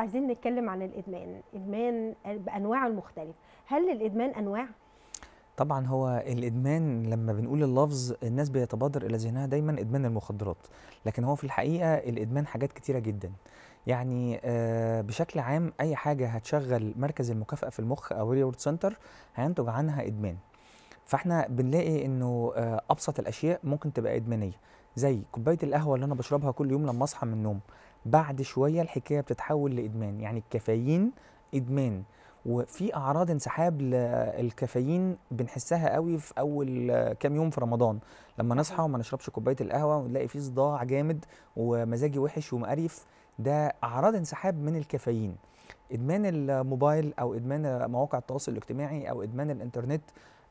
النهارده عايزين نتكلم عن الادمان ادمان بانواعه المختلفه هل الادمان انواع طبعا هو الادمان لما بنقول اللفظ الناس بيتبادر الى ذهنها دايما ادمان المخدرات لكن هو في الحقيقه الادمان حاجات كتيره جدا يعني آه، بشكل عام اي حاجه هتشغل مركز المكافاه في المخ او ريورد سنتر هينتج عنها ادمان فاحنا بنلاقي انه آه، ابسط الاشياء ممكن تبقى ادمانيه زي كوبايه القهوه اللي انا بشربها كل يوم لما اصحى من النوم بعد شويه الحكايه بتتحول لادمان يعني الكافيين ادمان وفي اعراض انسحاب للكافيين بنحسها قوي في اول كام يوم في رمضان لما نصحى وما نشربش كوبايه القهوه ونلاقي في صداع جامد ومزاجي وحش ومقرف ده اعراض انسحاب من الكافيين ادمان الموبايل او ادمان مواقع التواصل الاجتماعي او ادمان الانترنت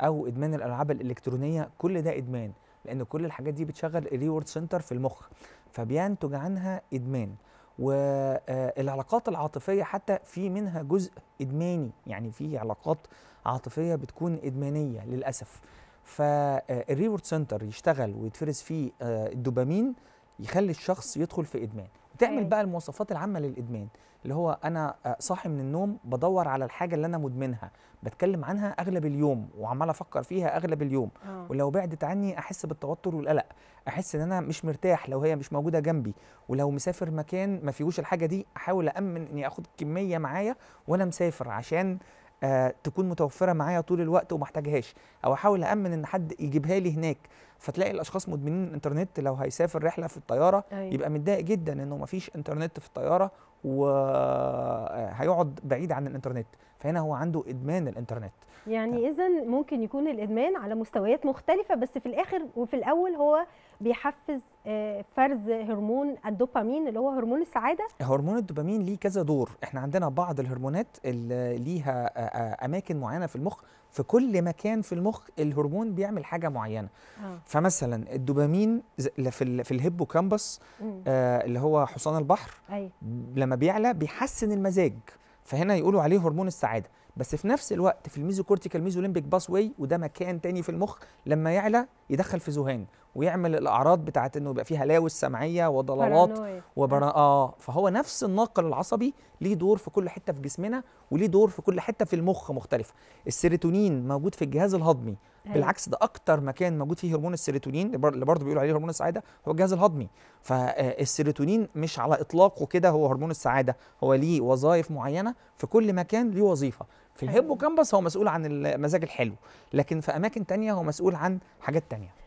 او ادمان الالعاب الالكترونيه كل ده ادمان لان كل الحاجات دي بتشغل الريورد سنتر في المخ فبينتج عنها ادمان والعلاقات آه، العاطفيه حتى في منها جزء ادماني يعني في علاقات عاطفيه بتكون ادمانيه للاسف فالريورد آه، سنتر يشتغل ويتفرز فيه آه، الدوبامين يخلي الشخص يدخل في ادمان تعمل بقى المواصفات العامه للادمان اللي هو انا آه، صاحي من النوم بدور على الحاجه اللي انا مدمنها بتكلم عنها اغلب اليوم وعمال افكر فيها اغلب اليوم أوه. ولو بعدت عني احس بالتوتر والقلق احس ان انا مش مرتاح لو هي مش موجوده جنبي ولو مسافر مكان ما فيهوش الحاجه دي احاول اامن اني اخد كميه معايا وانا مسافر عشان آه تكون متوفره معايا طول الوقت وما احتاجهاش او احاول امن ان حد يجيبها لي هناك فتلاقي الاشخاص مدمنين الانترنت لو هيسافر رحله في الطياره أيوة. يبقى متضايق جدا انه ما فيش انترنت في الطياره وهيقعد آه، بعيد عن الانترنت فهنا هو عنده ادمان الانترنت يعني اذا ممكن يكون الادمان على مستويات مختلفه بس في الاخر وفي الاول هو بيحفز آه، فرز هرمون الدوبامين اللي هو هرمون السعاده هرمون الدوبامين ليه كذا دور احنا عندنا بعض الهرمونات اللي ليها آه، آه، اماكن معينه في المخ في كل مكان في المخ الهرمون بيعمل حاجه معينه آه. فمثلا الدوبامين في في الهيبوكامبس آه اللي هو حصان البحر أي. أيوه. لما بيعلى بيحسن المزاج فهنا يقولوا عليه هرمون السعاده بس في نفس الوقت في الميزوكورتيكال ميزوليمبيك باس واي وده مكان تاني في المخ لما يعلى يدخل في ذهان ويعمل الاعراض بتاعت انه يبقى فيه هلاوس سمعيه وضلالات وبرا أيوة. اه فهو نفس الناقل العصبي ليه دور في كل حته في جسمنا وليه دور في كل حته في المخ مختلفه السيروتونين موجود في الجهاز الهضمي هي. أيوة. بالعكس ده اكتر مكان موجود فيه هرمون السيروتونين اللي برضه بيقولوا عليه هرمون السعاده هو الجهاز الهضمي فالسيروتونين آه، مش على اطلاقه كده هو هرمون السعاده هو ليه وظائف معينه في كل مكان ليه وظيفه في أيوة. الهيبوكامبس هو مسؤول عن المزاج الحلو لكن في اماكن تانية هو مسؤول عن حاجات تانية